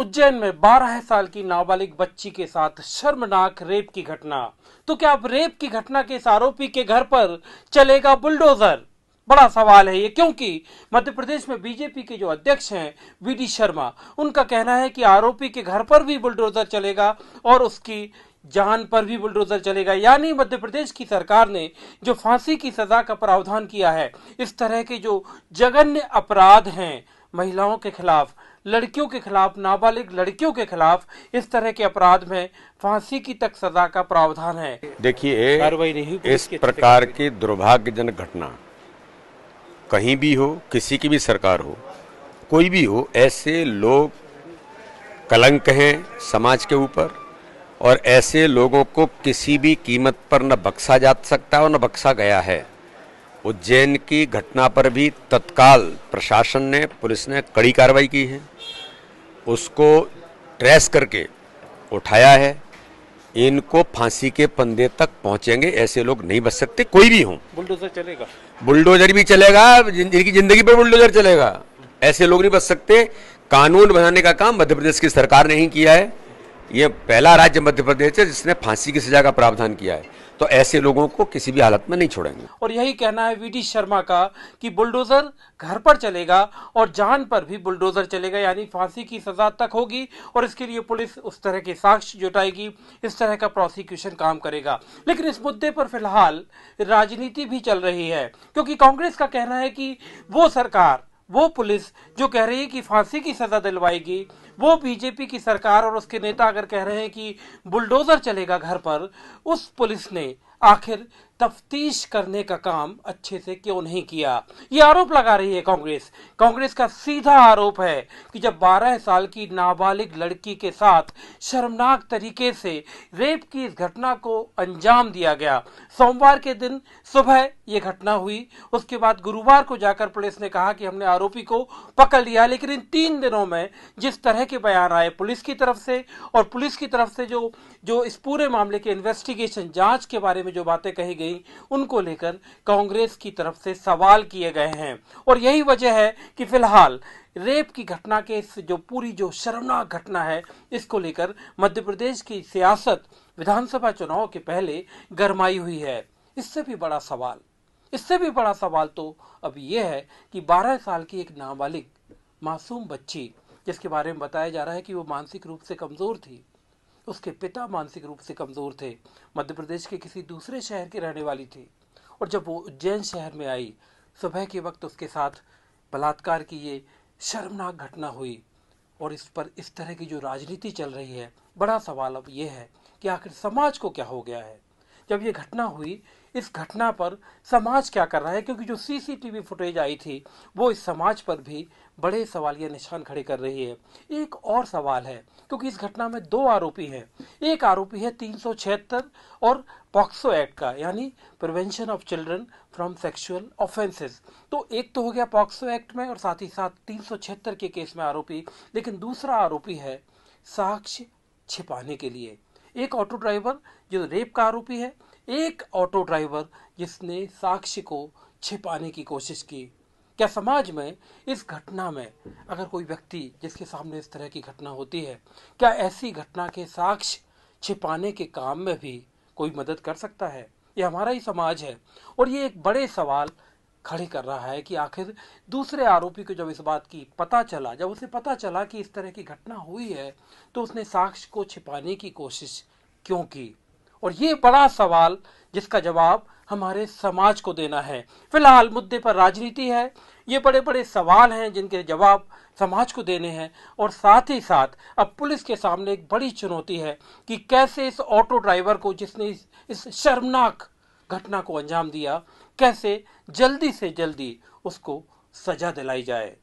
उज्जैन में 12 साल की नाबालिग बच्ची के साथ शर्मनाक रेप की घटना तो क्या अब रेप की घटना के इस आरोपी के घर पर चलेगा बुलडोजर बड़ा सवाल है ये क्योंकि मध्य प्रदेश में बीजेपी के जो अध्यक्ष हैं वी शर्मा उनका कहना है कि आरोपी के घर पर भी बुलडोजर चलेगा और उसकी जान पर भी बुलडोजर चलेगा यानी मध्य प्रदेश की सरकार ने जो फांसी की सजा का प्रावधान किया है इस तरह के जो जघन्य अपराध हैं महिलाओं के खिलाफ लड़कियों के खिलाफ नाबालिग लड़कियों के खिलाफ इस तरह के अपराध में फांसी की तक सजा का प्रावधान है देखिए इस प्रकार की दुर्भाग्यजनक घटना कहीं भी हो किसी की भी सरकार हो कोई भी हो ऐसे लोग कलंक हैं समाज के ऊपर और ऐसे लोगों को किसी भी कीमत पर न बक्सा जा सकता और न बक्सा गया है उज्जैन की घटना पर भी तत्काल प्रशासन ने पुलिस ने कड़ी कार्रवाई की है उसको ट्रेस करके उठाया है इनको फांसी के पंदे तक पहुंचेंगे ऐसे लोग नहीं बच सकते कोई भी हो बुलडोजर चलेगा बुलडोजर भी चलेगा जिनकी जिंदगी पर बुलडोजर चलेगा ऐसे लोग नहीं बच सकते कानून बनाने का काम मध्य प्रदेश की सरकार ने ही किया है ये पहला राज्य मध्य प्रदेश है जिसने फांसी की सजा का प्रावधान किया है तो ऐसे लोगों को किसी भी हालत में नहीं छोड़ेंगे और यही कहना है वी शर्मा का कि बुलडोजर घर पर चलेगा और जान पर भी बुलडोजर चलेगा यानी फांसी की सजा तक होगी और इसके लिए पुलिस उस तरह के साक्ष्य जुटाएगी इस तरह का प्रोसिक्यूशन काम करेगा लेकिन इस मुद्दे पर फिलहाल राजनीति भी चल रही है क्योंकि कांग्रेस का कहना है कि वो सरकार वो पुलिस जो कह रही है कि फांसी की सजा दिलवाएगी वो बीजेपी की सरकार और उसके नेता अगर कह रहे हैं कि बुलडोजर चलेगा घर पर उस पुलिस ने आखिर तफ्तीश करने का काम अच्छे से क्यों नहीं किया ये आरोप लगा रही है कांग्रेस कांग्रेस का सीधा आरोप है कि जब 12 साल की नाबालिग लड़की के साथ शर्मनाक तरीके से रेप की इस घटना को अंजाम दिया गया सोमवार के दिन सुबह ये घटना हुई उसके बाद गुरुवार को जाकर पुलिस ने कहा कि हमने आरोपी को पकड़ लिया लेकिन इन तीन दिनों में जिस तरह के बयान आए पुलिस की तरफ से और पुलिस की तरफ से जो जो इस पूरे मामले के इन्वेस्टिगेशन जांच के बारे में में जो बातें कही गई उनको लेकर कांग्रेस की तरफ से सवाल किए गए हैं और यही वजह है कि फिलहाल रेप की घटना के इस जो पूरी जो शर्मनाक घटना है इसको लेकर मध्य प्रदेश की सियासत विधानसभा चुनाव के पहले गरमाई हुई है इससे भी बड़ा सवाल इससे भी बड़ा सवाल तो अब यह है कि 12 साल की एक नाबालिग मासूम बच्ची जिसके बारे में बताया जा रहा है कि वो मानसिक रूप से कमज़ोर थी उसके पिता मानसिक रूप से कमज़ोर थे मध्य प्रदेश के किसी दूसरे शहर के रहने वाली थी और जब वो उज्जैन शहर में आई सुबह के वक्त उसके साथ बलात्कार की ये शर्मनाक घटना हुई और इस पर इस तरह की जो राजनीति चल रही है बड़ा सवाल अब यह है कि आखिर समाज को क्या हो गया है जब ये घटना हुई इस घटना पर समाज क्या कर रहा है क्योंकि जो सीसीटीवी फुटेज आई थी वो इस समाज पर भी बड़े सवाल ये निशान खड़े कर रही है एक और सवाल है क्योंकि इस घटना में दो आरोपी हैं एक आरोपी है तीन और पॉक्सो एक्ट का यानी prevention of children from sexual offences तो एक तो हो गया पॉक्सो एक्ट में और साथ ही साथ तीन के केस में आरोपी लेकिन दूसरा आरोपी है साक्ष्य छिपाने के लिए एक ऑटो ड्राइवर जो रेप का आरोपी है एक ऑटो ड्राइवर जिसने साक्षी को छिपाने की कोशिश की क्या समाज में इस घटना में अगर कोई व्यक्ति जिसके सामने इस तरह की घटना होती है क्या ऐसी घटना के साक्ष छिपाने के काम में भी कोई मदद कर सकता है ये हमारा ही समाज है और ये एक बड़े सवाल खड़े कर रहा है कि आखिर दूसरे आरोपी को जब इस बात की पता चला जब उसे पता चला कि इस तरह की घटना हुई है तो उसने साक्ष्य को छिपाने की कोशिश क्यों की और ये बड़ा सवाल जिसका जवाब हमारे समाज को देना है फिलहाल मुद्दे पर राजनीति है ये बड़े बड़े सवाल हैं जिनके जवाब समाज को देने हैं और साथ ही साथ अब पुलिस के सामने एक बड़ी चुनौती है कि कैसे इस ऑटो ड्राइवर को जिसने इस, इस शर्मनाक घटना को अंजाम दिया कैसे जल्दी से जल्दी उसको सजा दिलाई जाए